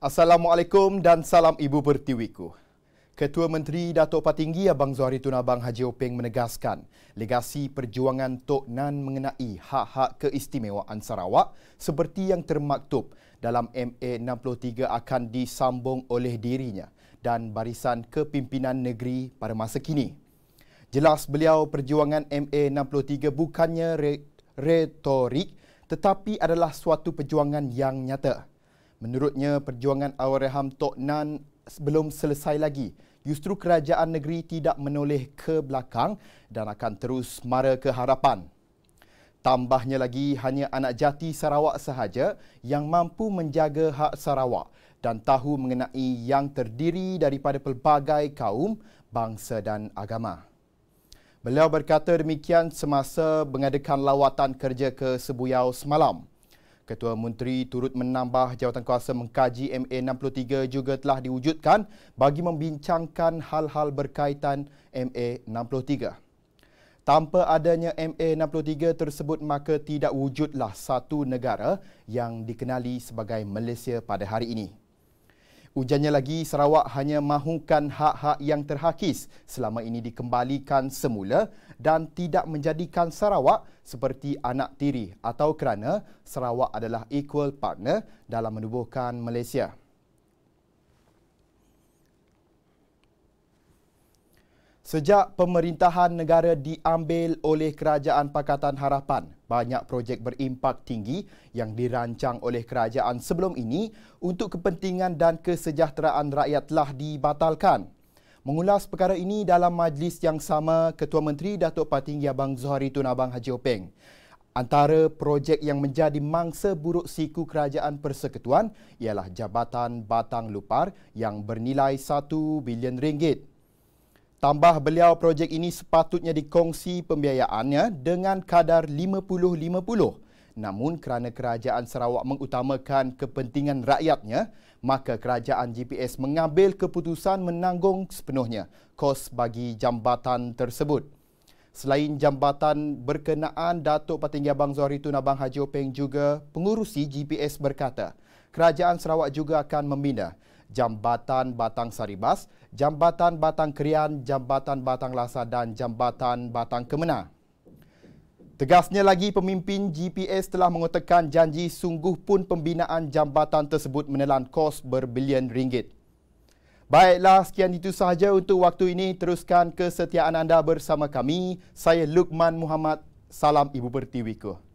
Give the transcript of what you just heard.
Assalamualaikum dan salam Ibu Pertiwiku. Ketua Menteri Datuk Patinggi Abang Zohari Tun Abang Haji Openg menegaskan legasi perjuangan Tok Nan mengenai hak-hak keistimewaan Sarawak seperti yang termaktub dalam MA63 akan disambung oleh dirinya dan barisan kepimpinan negeri pada masa kini. Jelas beliau perjuangan MA63 bukannya re- retorik tetapi adalah suatu perjuangan yang nyata. Menurutnya, perjuangan Awarham Tok Nan belum selesai lagi. Justru kerajaan negeri tidak menoleh ke belakang dan akan terus mara ke harapan. Tambahnya lagi, hanya anak jati Sarawak sahaja yang mampu menjaga hak Sarawak dan tahu mengenai yang terdiri daripada pelbagai kaum, bangsa dan agama. Beliau berkata demikian semasa mengadakan lawatan kerja ke Sebuyau semalam. Ketua Menteri turut menambah jawatan jawatankuasa mengkaji MA63 juga telah diwujudkan bagi membincangkan hal-hal berkaitan MA63. Tanpa adanya MA63 tersebut maka tidak wujudlah satu negara yang dikenali sebagai Malaysia pada hari ini. Ujannya lagi, Sarawak hanya mahukan hak-hak yang terhakis selama ini dikembalikan semula dan tidak menjadikan Sarawak seperti anak tiri atau kerana Sarawak adalah equal partner dalam menubuhkan Malaysia. Sejak pemerintahan negara diambil oleh Kerajaan Pakatan Harapan, banyak projek berimpak tinggi yang dirancang oleh kerajaan sebelum ini untuk kepentingan dan kesejahteraan rakyat telah dibatalkan. Mengulas perkara ini dalam majlis yang sama Ketua Menteri Datuk Patinggi Abang Zohari Tun Abang Haji Openg. Antara projek yang menjadi mangsa buruk siku kerajaan persekutuan ialah Jabatan Batang Lupar yang bernilai 1 bilion ringgit. Tambah beliau projek ini sepatutnya dikongsi pembiayaannya dengan kadar 50-50. Namun kerana kerajaan Sarawak mengutamakan kepentingan rakyatnya, maka kerajaan GPS mengambil keputusan menanggung sepenuhnya kos bagi jambatan tersebut. Selain jambatan berkenaan Datuk Patinggi Abang Zohri Tun Abang Haji Openg juga pengurusi GPS berkata, kerajaan Sarawak juga akan membina Jambatan Batang Saribas, Jambatan Batang Krian, Jambatan Batang Lasa dan Jambatan Batang Kemena. Tegasnya lagi, pemimpin GPS telah mengutakkan janji sungguh pun pembinaan jambatan tersebut menelan kos berbilion ringgit. Baiklah, sekian itu sahaja untuk waktu ini. Teruskan kesetiaan anda bersama kami. Saya Lukman Muhammad. Salam Ibu Pertiwi Kuh.